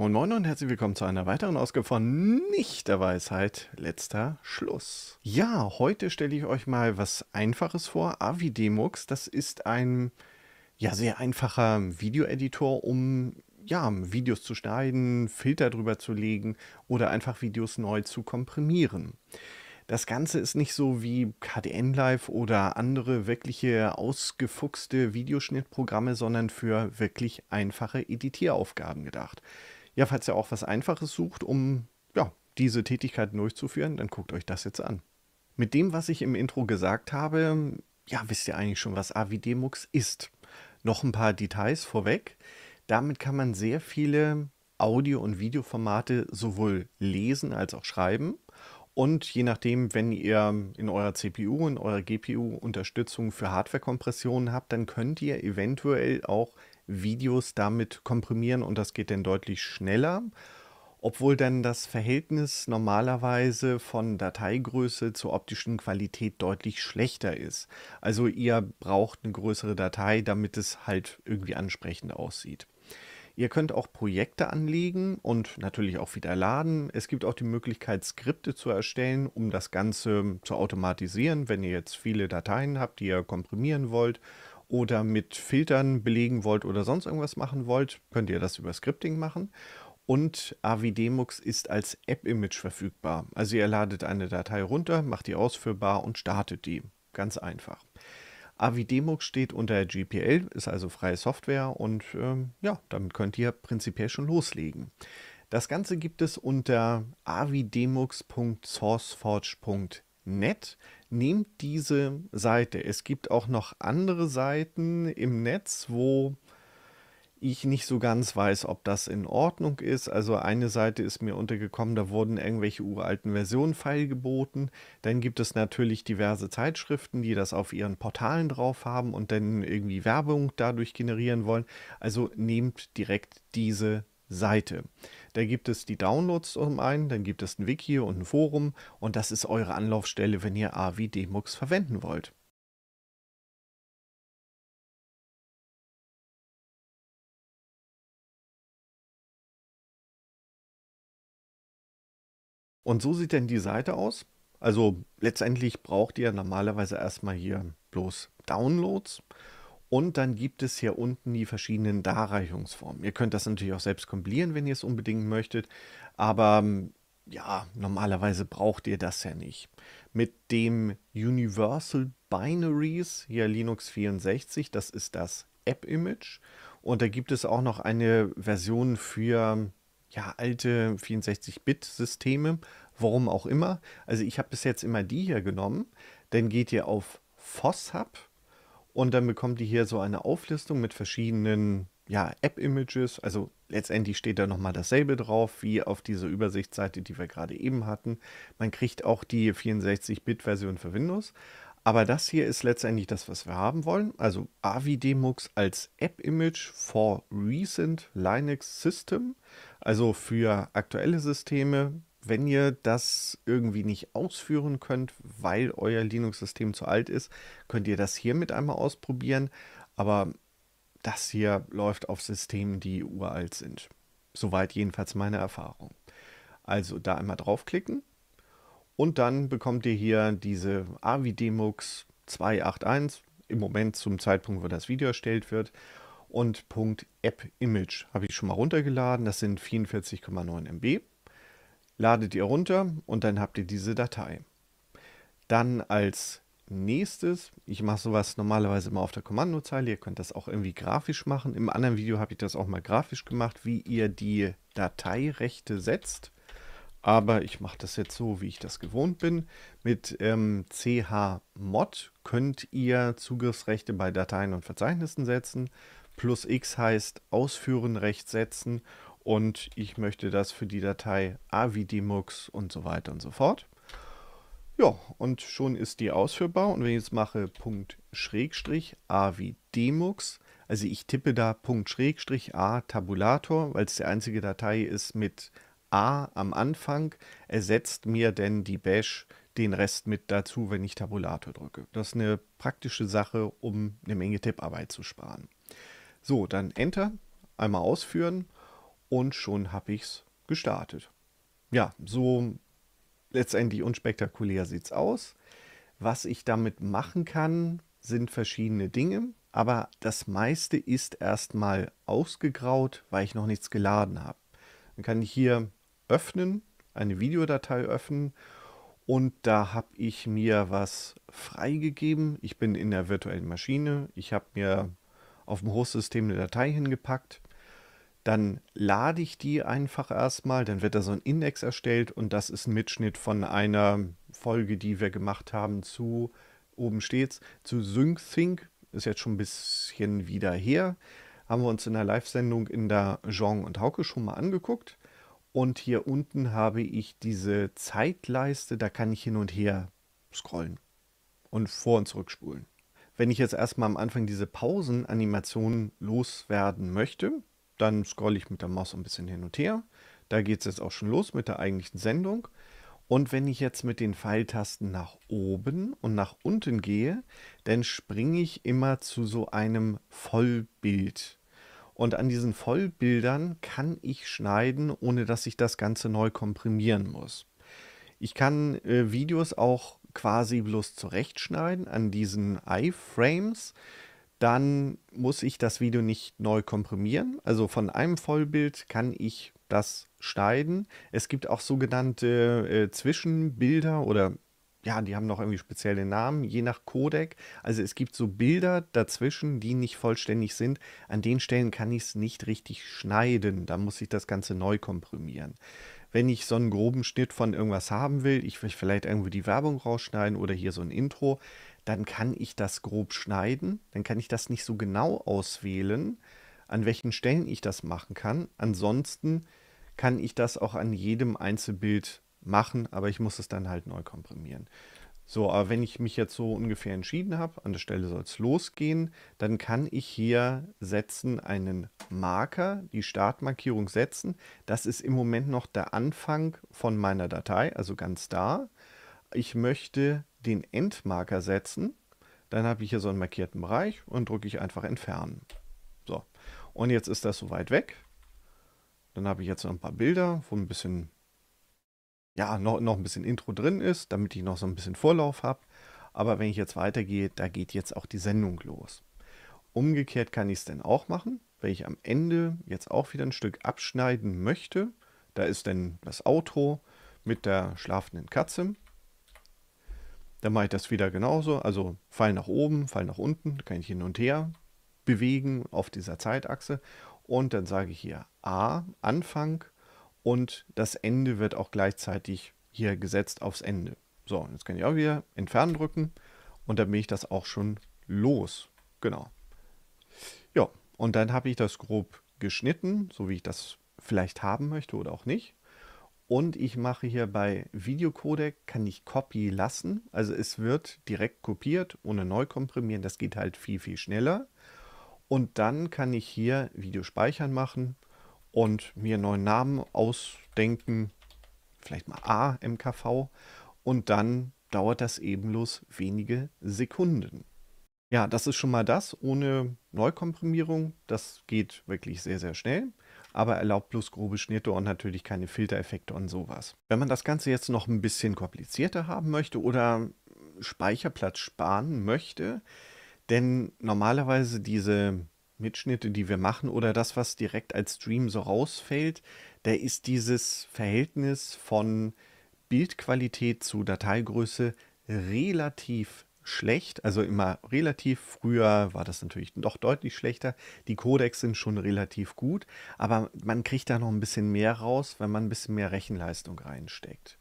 Moin Moin und herzlich willkommen zu einer weiteren Ausgabe von Nicht der Weisheit, letzter Schluss. Ja, heute stelle ich euch mal was Einfaches vor. Avidemux, das ist ein ja, sehr einfacher Videoeditor, um ja, Videos zu schneiden, Filter drüber zu legen oder einfach Videos neu zu komprimieren. Das Ganze ist nicht so wie KDN Live oder andere wirkliche ausgefuchste Videoschnittprogramme, sondern für wirklich einfache Editieraufgaben gedacht. Ja, falls ihr auch was Einfaches sucht, um ja, diese Tätigkeiten durchzuführen, dann guckt euch das jetzt an. Mit dem, was ich im Intro gesagt habe, ja, wisst ihr eigentlich schon, was AVDMux ist. Noch ein paar Details vorweg. Damit kann man sehr viele Audio- und Videoformate sowohl lesen als auch schreiben. Und je nachdem, wenn ihr in eurer CPU, und eurer GPU Unterstützung für Hardware-Kompressionen habt, dann könnt ihr eventuell auch Videos damit komprimieren und das geht dann deutlich schneller. Obwohl dann das Verhältnis normalerweise von Dateigröße zur optischen Qualität deutlich schlechter ist. Also ihr braucht eine größere Datei, damit es halt irgendwie ansprechend aussieht. Ihr könnt auch Projekte anlegen und natürlich auch wieder laden. Es gibt auch die Möglichkeit, Skripte zu erstellen, um das Ganze zu automatisieren, wenn ihr jetzt viele Dateien habt, die ihr komprimieren wollt oder mit Filtern belegen wollt oder sonst irgendwas machen wollt, könnt ihr das über Scripting machen. Und AVDMux ist als App-Image verfügbar. Also ihr ladet eine Datei runter, macht die ausführbar und startet die. Ganz einfach. AVDMux steht unter GPL, ist also freie Software und ähm, ja, damit könnt ihr prinzipiell schon loslegen. Das Ganze gibt es unter avidemux.sourceforge.net nehmt diese Seite. Es gibt auch noch andere Seiten im Netz, wo ich nicht so ganz weiß, ob das in Ordnung ist. Also eine Seite ist mir untergekommen, da wurden irgendwelche uralten Versionen feilgeboten. Dann gibt es natürlich diverse Zeitschriften, die das auf ihren Portalen drauf haben und dann irgendwie Werbung dadurch generieren wollen. Also nehmt direkt diese Seite. Da gibt es die Downloads zum einen, dann gibt es ein Wiki und ein Forum und das ist eure Anlaufstelle, wenn ihr AVI Demux verwenden wollt. Und so sieht denn die Seite aus. Also letztendlich braucht ihr normalerweise erstmal hier bloß Downloads und dann gibt es hier unten die verschiedenen Darreichungsformen. Ihr könnt das natürlich auch selbst kompilieren, wenn ihr es unbedingt möchtet. Aber ähm, ja, normalerweise braucht ihr das ja nicht. Mit dem Universal Binaries, hier Linux 64, das ist das App-Image. Und da gibt es auch noch eine Version für ja, alte 64-Bit-Systeme, warum auch immer. Also ich habe bis jetzt immer die hier genommen. Dann geht ihr auf FossHub und dann bekommt ihr hier so eine Auflistung mit verschiedenen ja, App-Images. Also letztendlich steht da nochmal dasselbe drauf wie auf dieser Übersichtsseite, die wir gerade eben hatten. Man kriegt auch die 64-Bit-Version für Windows. Aber das hier ist letztendlich das, was wir haben wollen. Also AVDMux als App-Image for Recent Linux System, also für aktuelle Systeme, wenn ihr das irgendwie nicht ausführen könnt, weil euer Linux-System zu alt ist, könnt ihr das hiermit einmal ausprobieren. Aber das hier läuft auf Systemen, die uralt sind. Soweit jedenfalls meine Erfahrung. Also da einmal draufklicken und dann bekommt ihr hier diese AVDMUX 281, im Moment zum Zeitpunkt, wo das Video erstellt wird, und .app-image habe ich schon mal runtergeladen, das sind 44,9 MB ladet ihr runter und dann habt ihr diese Datei. Dann als nächstes, ich mache sowas normalerweise immer auf der Kommandozeile, ihr könnt das auch irgendwie grafisch machen. Im anderen Video habe ich das auch mal grafisch gemacht, wie ihr die Dateirechte setzt. Aber ich mache das jetzt so, wie ich das gewohnt bin. Mit ähm, chmod könnt ihr Zugriffsrechte bei Dateien und Verzeichnissen setzen. Plus x heißt Ausführen Recht setzen und ich möchte das für die Datei avidmux und so weiter und so fort. Ja, und schon ist die ausführbar. Und wenn ich jetzt mache Punkt Schrägstrich A also ich tippe da Punkt Schrägstrich A Tabulator, weil es die einzige Datei ist mit A am Anfang, ersetzt mir denn die Bash den Rest mit dazu, wenn ich Tabulator drücke. Das ist eine praktische Sache, um eine Menge Tipparbeit zu sparen. So, dann Enter, einmal ausführen und schon habe ich es gestartet. Ja, so letztendlich unspektakulär sieht es aus. Was ich damit machen kann, sind verschiedene Dinge, aber das meiste ist erstmal ausgegraut, weil ich noch nichts geladen habe. Dann kann ich hier öffnen, eine Videodatei öffnen und da habe ich mir was freigegeben. Ich bin in der virtuellen Maschine, ich habe mir auf dem Hostsystem eine Datei hingepackt dann lade ich die einfach erstmal, dann wird da so ein Index erstellt und das ist ein Mitschnitt von einer Folge, die wir gemacht haben zu, oben steht's, zu SyncThink, ist jetzt schon ein bisschen wieder her, haben wir uns in der Live-Sendung in der Jean und Hauke schon mal angeguckt und hier unten habe ich diese Zeitleiste, da kann ich hin und her scrollen und vor und zurückspulen. Wenn ich jetzt erstmal am Anfang diese Pausenanimationen loswerden möchte, dann scrolle ich mit der Maus ein bisschen hin und her. Da geht es jetzt auch schon los mit der eigentlichen Sendung. Und wenn ich jetzt mit den Pfeiltasten nach oben und nach unten gehe, dann springe ich immer zu so einem Vollbild. Und an diesen Vollbildern kann ich schneiden, ohne dass ich das Ganze neu komprimieren muss. Ich kann äh, Videos auch quasi bloß zurechtschneiden an diesen iFrames dann muss ich das Video nicht neu komprimieren. Also von einem Vollbild kann ich das schneiden. Es gibt auch sogenannte äh, Zwischenbilder oder ja, die haben noch irgendwie spezielle Namen, je nach Codec. Also es gibt so Bilder dazwischen, die nicht vollständig sind. An den Stellen kann ich es nicht richtig schneiden. Da muss ich das Ganze neu komprimieren. Wenn ich so einen groben Schnitt von irgendwas haben will, ich will vielleicht irgendwie die Werbung rausschneiden oder hier so ein Intro, dann kann ich das grob schneiden, dann kann ich das nicht so genau auswählen, an welchen Stellen ich das machen kann. Ansonsten kann ich das auch an jedem Einzelbild machen, aber ich muss es dann halt neu komprimieren. So, aber wenn ich mich jetzt so ungefähr entschieden habe, an der Stelle soll es losgehen, dann kann ich hier setzen einen Marker, die Startmarkierung setzen. Das ist im Moment noch der Anfang von meiner Datei, also ganz da. Ich möchte den Endmarker setzen. Dann habe ich hier so einen markierten Bereich und drücke ich einfach entfernen. So, und jetzt ist das so weit weg. Dann habe ich jetzt noch ein paar Bilder, wo ein bisschen, ja, noch, noch ein bisschen Intro drin ist, damit ich noch so ein bisschen Vorlauf habe. Aber wenn ich jetzt weitergehe, da geht jetzt auch die Sendung los. Umgekehrt kann ich es dann auch machen, wenn ich am Ende jetzt auch wieder ein Stück abschneiden möchte. Da ist dann das Auto mit der schlafenden Katze. Dann mache ich das wieder genauso. Also Pfeil nach oben, Pfeil nach unten, kann ich hin und her bewegen auf dieser Zeitachse. Und dann sage ich hier A, Anfang und das Ende wird auch gleichzeitig hier gesetzt aufs Ende. So, jetzt kann ich auch wieder entfernen drücken und dann bin ich das auch schon los. Genau. Ja, und dann habe ich das grob geschnitten, so wie ich das vielleicht haben möchte oder auch nicht. Und ich mache hier bei Videocodec, kann ich Copy lassen. Also es wird direkt kopiert, ohne neu komprimieren. Das geht halt viel, viel schneller. Und dann kann ich hier Video speichern machen und mir einen neuen Namen ausdenken. Vielleicht mal AMKV. Und dann dauert das eben bloß wenige Sekunden. Ja, das ist schon mal das ohne Neukomprimierung. Das geht wirklich sehr, sehr schnell aber erlaubt bloß grobe Schnitte und natürlich keine Filtereffekte und sowas. Wenn man das Ganze jetzt noch ein bisschen komplizierter haben möchte oder Speicherplatz sparen möchte, denn normalerweise diese Mitschnitte, die wir machen oder das, was direkt als Stream so rausfällt, da ist dieses Verhältnis von Bildqualität zu Dateigröße relativ schlecht. Also immer relativ. Früher war das natürlich noch deutlich schlechter. Die Codecs sind schon relativ gut, aber man kriegt da noch ein bisschen mehr raus, wenn man ein bisschen mehr Rechenleistung reinsteckt.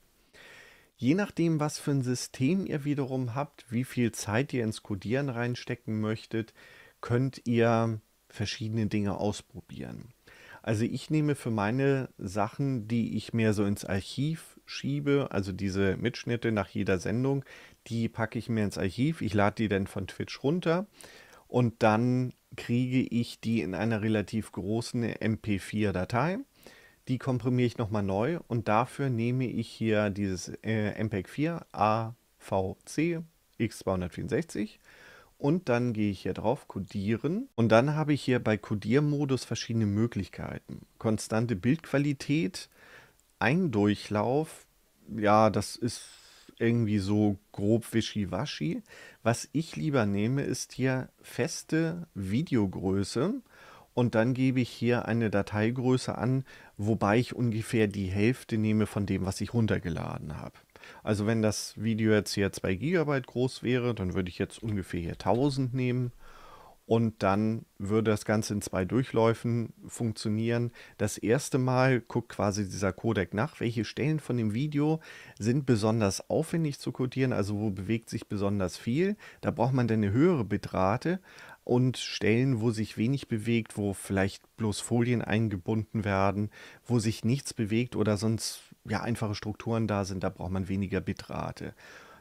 Je nachdem, was für ein System ihr wiederum habt, wie viel Zeit ihr ins Codieren reinstecken möchtet, könnt ihr verschiedene Dinge ausprobieren. Also ich nehme für meine Sachen, die ich mehr so ins Archiv schiebe, also diese Mitschnitte nach jeder Sendung, die packe ich mir ins Archiv. Ich lade die dann von Twitch runter und dann kriege ich die in einer relativ großen MP4-Datei. Die komprimiere ich nochmal neu und dafür nehme ich hier dieses äh, MPEG-4 AVC X264 und dann gehe ich hier drauf Codieren und dann habe ich hier bei Codiermodus verschiedene Möglichkeiten. Konstante Bildqualität, ein Durchlauf, ja, das ist irgendwie so grob wischiwaschi. Was ich lieber nehme, ist hier feste Videogröße und dann gebe ich hier eine Dateigröße an, wobei ich ungefähr die Hälfte nehme von dem, was ich runtergeladen habe. Also wenn das Video jetzt hier 2 GB groß wäre, dann würde ich jetzt ungefähr hier 1000 nehmen und dann würde das Ganze in zwei Durchläufen funktionieren. Das erste Mal guckt quasi dieser Codec nach, welche Stellen von dem Video sind besonders aufwendig zu codieren, also wo bewegt sich besonders viel. Da braucht man dann eine höhere Bitrate und Stellen, wo sich wenig bewegt, wo vielleicht bloß Folien eingebunden werden, wo sich nichts bewegt oder sonst ja einfache Strukturen da sind, da braucht man weniger Bitrate.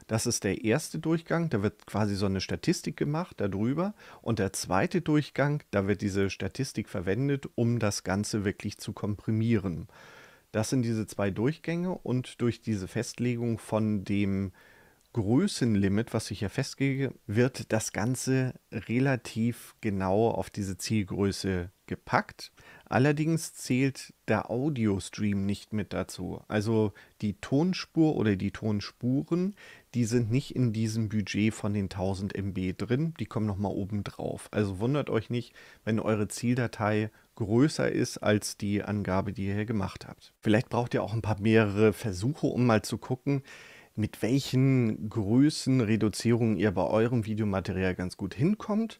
Das ist der erste Durchgang, da wird quasi so eine Statistik gemacht darüber. Und der zweite Durchgang, da wird diese Statistik verwendet, um das Ganze wirklich zu komprimieren. Das sind diese zwei Durchgänge und durch diese Festlegung von dem Größenlimit, was ich hier festlege, wird das Ganze relativ genau auf diese Zielgröße gepackt. Allerdings zählt der Audio-Stream nicht mit dazu. Also die Tonspur oder die Tonspuren, die sind nicht in diesem Budget von den 1000 MB drin. Die kommen nochmal oben drauf. Also wundert euch nicht, wenn eure Zieldatei größer ist als die Angabe, die ihr hier gemacht habt. Vielleicht braucht ihr auch ein paar mehrere Versuche, um mal zu gucken, mit welchen Größenreduzierungen ihr bei eurem Videomaterial ganz gut hinkommt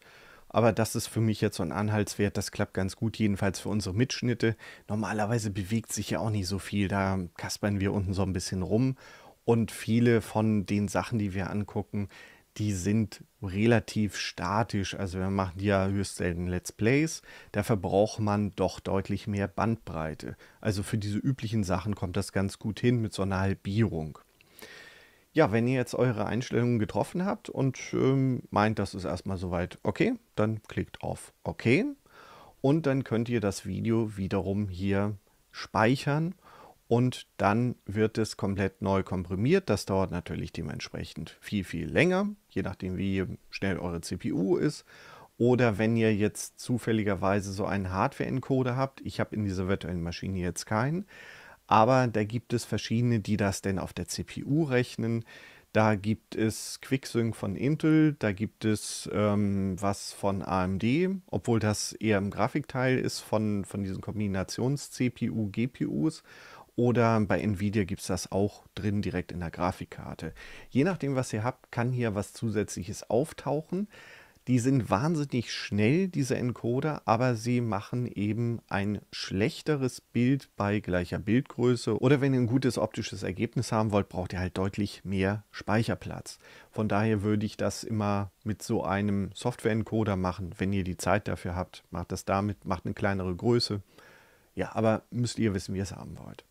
aber das ist für mich jetzt so ein Anhaltswert. Das klappt ganz gut, jedenfalls für unsere Mitschnitte. Normalerweise bewegt sich ja auch nicht so viel. Da kaspern wir unten so ein bisschen rum. Und viele von den Sachen, die wir angucken, die sind relativ statisch. Also wir machen ja höchst selten Let's Plays. Da verbraucht man doch deutlich mehr Bandbreite. Also für diese üblichen Sachen kommt das ganz gut hin mit so einer Halbierung. Ja, wenn ihr jetzt eure Einstellungen getroffen habt und ähm, meint, das ist erstmal soweit okay, dann klickt auf OK und dann könnt ihr das Video wiederum hier speichern und dann wird es komplett neu komprimiert. Das dauert natürlich dementsprechend viel, viel länger, je nachdem wie schnell eure CPU ist. Oder wenn ihr jetzt zufälligerweise so einen Hardware-Encoder habt, ich habe in dieser virtuellen Maschine jetzt keinen, aber da gibt es verschiedene, die das denn auf der CPU rechnen. Da gibt es QuickSync von Intel, da gibt es ähm, was von AMD, obwohl das eher im Grafikteil ist von, von diesen Kombinations-CPU-GPUs. Oder bei Nvidia gibt es das auch drin direkt in der Grafikkarte. Je nachdem, was ihr habt, kann hier was Zusätzliches auftauchen. Die sind wahnsinnig schnell, diese Encoder, aber sie machen eben ein schlechteres Bild bei gleicher Bildgröße. Oder wenn ihr ein gutes optisches Ergebnis haben wollt, braucht ihr halt deutlich mehr Speicherplatz. Von daher würde ich das immer mit so einem Software-Encoder machen. Wenn ihr die Zeit dafür habt, macht das damit, macht eine kleinere Größe. Ja, aber müsst ihr wissen, wie ihr es haben wollt.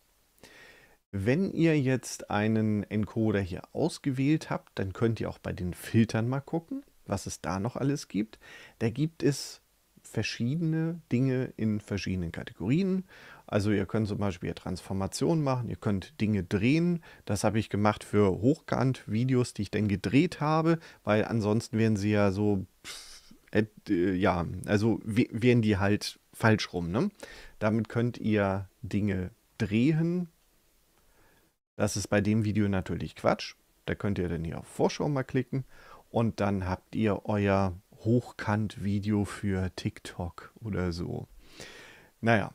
Wenn ihr jetzt einen Encoder hier ausgewählt habt, dann könnt ihr auch bei den Filtern mal gucken was es da noch alles gibt. Da gibt es verschiedene Dinge in verschiedenen Kategorien. Also ihr könnt zum Beispiel Transformationen machen, ihr könnt Dinge drehen. Das habe ich gemacht für Hochkant-Videos, die ich dann gedreht habe, weil ansonsten wären sie ja so, äh, ja, also wären die halt falsch rum. Ne? Damit könnt ihr Dinge drehen. Das ist bei dem Video natürlich Quatsch. Da könnt ihr dann hier auf Vorschau mal klicken und dann habt ihr euer Hochkant-Video für TikTok oder so. Naja,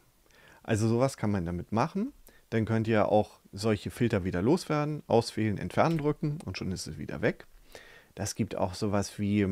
also sowas kann man damit machen. Dann könnt ihr auch solche Filter wieder loswerden, auswählen, entfernen drücken und schon ist es wieder weg. Das gibt auch sowas wie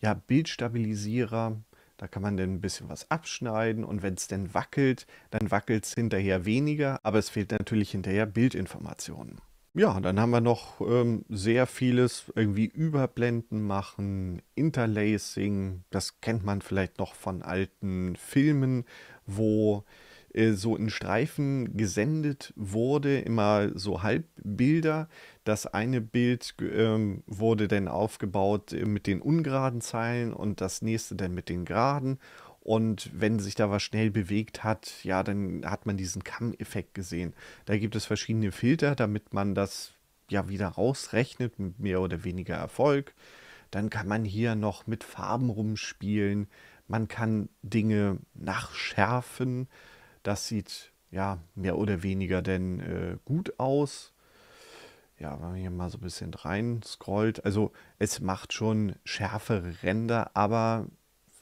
ja, Bildstabilisierer. Da kann man dann ein bisschen was abschneiden und wenn es denn wackelt, dann wackelt es hinterher weniger, aber es fehlt natürlich hinterher Bildinformationen. Ja, dann haben wir noch ähm, sehr vieles, irgendwie Überblenden machen, Interlacing, das kennt man vielleicht noch von alten Filmen, wo äh, so in Streifen gesendet wurde, immer so Halbbilder. Das eine Bild ähm, wurde dann aufgebaut äh, mit den ungeraden Zeilen und das nächste dann mit den geraden und wenn sich da was schnell bewegt hat, ja, dann hat man diesen Kamm-Effekt gesehen. Da gibt es verschiedene Filter, damit man das ja wieder rausrechnet mit mehr oder weniger Erfolg. Dann kann man hier noch mit Farben rumspielen. Man kann Dinge nachschärfen. Das sieht ja mehr oder weniger denn äh, gut aus. Ja, wenn man hier mal so ein bisschen rein scrollt. Also es macht schon schärfere Ränder, aber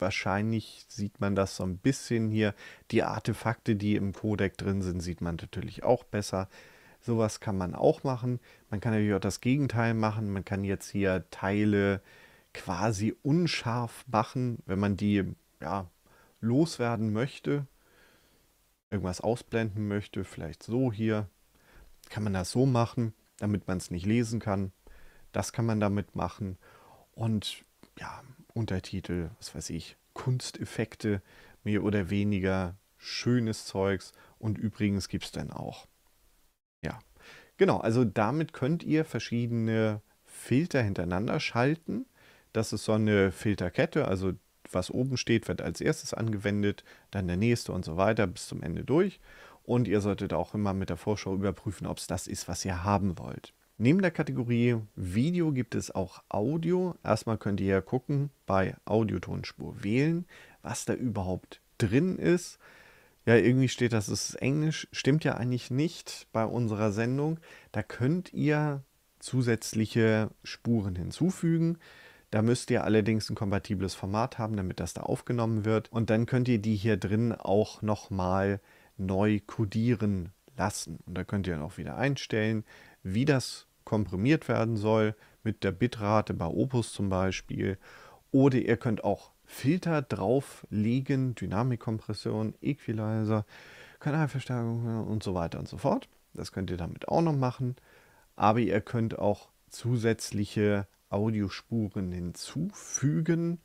wahrscheinlich sieht man das so ein bisschen hier. Die Artefakte, die im Codec drin sind, sieht man natürlich auch besser. Sowas kann man auch machen. Man kann natürlich auch das Gegenteil machen. Man kann jetzt hier Teile quasi unscharf machen, wenn man die ja, loswerden möchte, irgendwas ausblenden möchte, vielleicht so hier. Kann man das so machen, damit man es nicht lesen kann. Das kann man damit machen. Und ja, Untertitel, was weiß ich, Kunsteffekte, mehr oder weniger schönes Zeugs. Und übrigens gibt es dann auch. Ja, genau. Also damit könnt ihr verschiedene Filter hintereinander schalten. Das ist so eine Filterkette, also was oben steht, wird als erstes angewendet, dann der nächste und so weiter bis zum Ende durch. Und ihr solltet auch immer mit der Vorschau überprüfen, ob es das ist, was ihr haben wollt. Neben der Kategorie Video gibt es auch Audio. Erstmal könnt ihr ja gucken, bei Audiotonspur wählen, was da überhaupt drin ist. Ja, irgendwie steht das ist Englisch, stimmt ja eigentlich nicht bei unserer Sendung. Da könnt ihr zusätzliche Spuren hinzufügen. Da müsst ihr allerdings ein kompatibles Format haben, damit das da aufgenommen wird. Und dann könnt ihr die hier drin auch nochmal neu codieren lassen. Und da könnt ihr dann auch wieder einstellen, wie das komprimiert werden soll, mit der Bitrate bei Opus zum Beispiel. Oder ihr könnt auch Filter drauflegen, Dynamikkompression, Equalizer, Kanalverstärkung und so weiter und so fort. Das könnt ihr damit auch noch machen. Aber ihr könnt auch zusätzliche Audiospuren hinzufügen,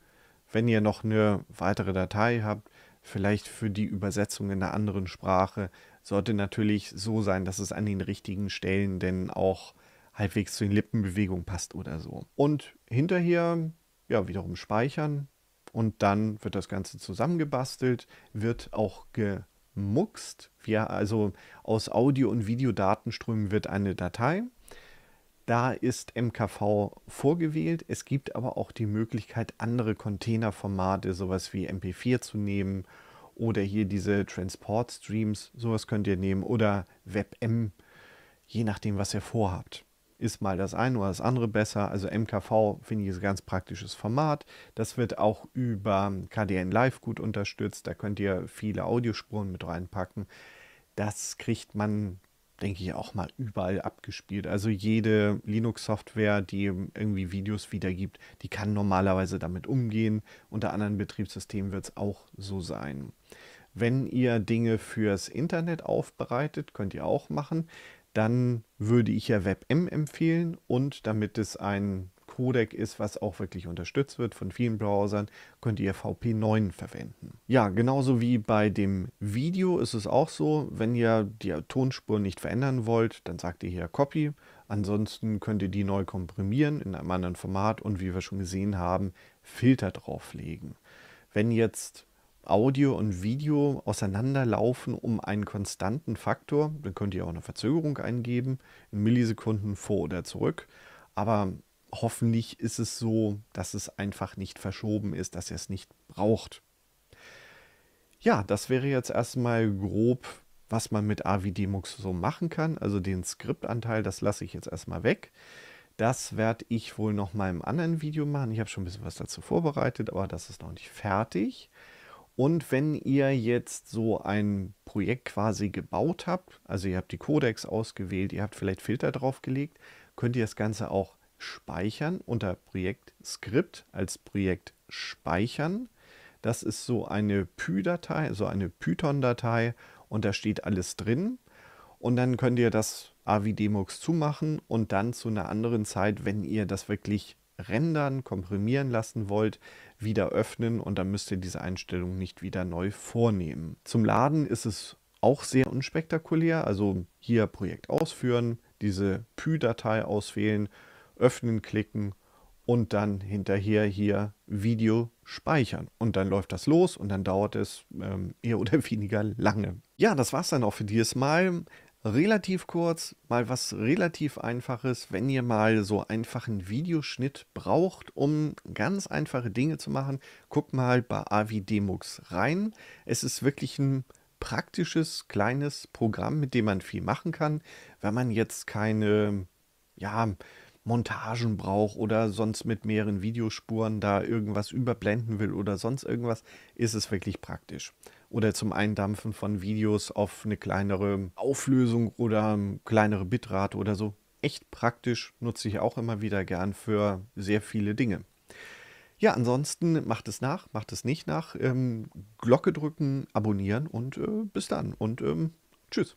wenn ihr noch eine weitere Datei habt, vielleicht für die Übersetzung in einer anderen Sprache, sollte natürlich so sein, dass es an den richtigen Stellen denn auch halbwegs zu den Lippenbewegungen passt oder so. Und hinterher, ja, wiederum speichern und dann wird das Ganze zusammengebastelt, wird auch gemuxt. Ja, also aus Audio- und Videodatenströmen wird eine Datei. Da ist MKV vorgewählt. Es gibt aber auch die Möglichkeit, andere Containerformate, sowas wie MP4 zu nehmen oder hier diese Transport-Streams, sowas könnt ihr nehmen oder WebM, je nachdem, was ihr vorhabt. Ist mal das eine oder das andere besser. Also MKV finde ich ist ein ganz praktisches Format. Das wird auch über KDN Live gut unterstützt. Da könnt ihr viele Audiospuren mit reinpacken. Das kriegt man denke ich, auch mal überall abgespielt. Also jede Linux-Software, die irgendwie Videos wiedergibt, die kann normalerweise damit umgehen. Unter anderen Betriebssystemen wird es auch so sein. Wenn ihr Dinge fürs Internet aufbereitet, könnt ihr auch machen. Dann würde ich ja WebM empfehlen und damit es einen Codec ist, was auch wirklich unterstützt wird von vielen Browsern, könnt ihr VP9 verwenden. Ja, genauso wie bei dem Video ist es auch so, wenn ihr die Tonspur nicht verändern wollt, dann sagt ihr hier Copy. Ansonsten könnt ihr die neu komprimieren in einem anderen Format und wie wir schon gesehen haben, Filter drauflegen. Wenn jetzt Audio und Video auseinanderlaufen um einen konstanten Faktor. Dann könnt ihr auch eine Verzögerung eingeben, in Millisekunden vor oder zurück. Aber hoffentlich ist es so, dass es einfach nicht verschoben ist, dass er es nicht braucht. Ja, das wäre jetzt erstmal grob, was man mit AVDemux so machen kann. Also den Skriptanteil, das lasse ich jetzt erstmal weg. Das werde ich wohl noch mal im anderen Video machen. Ich habe schon ein bisschen was dazu vorbereitet, aber das ist noch nicht fertig. Und wenn ihr jetzt so ein Projekt quasi gebaut habt, also ihr habt die Codex ausgewählt, ihr habt vielleicht Filter draufgelegt, könnt ihr das Ganze auch speichern unter Projekt Skript als Projekt speichern. Das ist so eine Py-Datei, so eine Python-Datei und da steht alles drin. Und dann könnt ihr das AVDMUX zumachen und dann zu einer anderen Zeit, wenn ihr das wirklich rendern, komprimieren lassen wollt, wieder öffnen und dann müsst ihr diese Einstellung nicht wieder neu vornehmen. Zum Laden ist es auch sehr unspektakulär, also hier Projekt ausführen, diese Py-Datei auswählen öffnen klicken und dann hinterher hier Video speichern. Und dann läuft das los und dann dauert es ähm, eher oder weniger lange. Ja, das war es dann auch für dieses Mal. Relativ kurz, mal was relativ einfaches, wenn ihr mal so einfachen Videoschnitt braucht, um ganz einfache Dinge zu machen, guckt mal bei Avidemux rein. Es ist wirklich ein praktisches kleines Programm, mit dem man viel machen kann, wenn man jetzt keine ja, Montagen braucht oder sonst mit mehreren Videospuren da irgendwas überblenden will oder sonst irgendwas, ist es wirklich praktisch. Oder zum Eindampfen von Videos auf eine kleinere Auflösung oder ähm, kleinere Bitrate oder so. Echt praktisch, nutze ich auch immer wieder gern für sehr viele Dinge. Ja, ansonsten macht es nach, macht es nicht nach. Ähm, Glocke drücken, abonnieren und äh, bis dann und ähm, tschüss.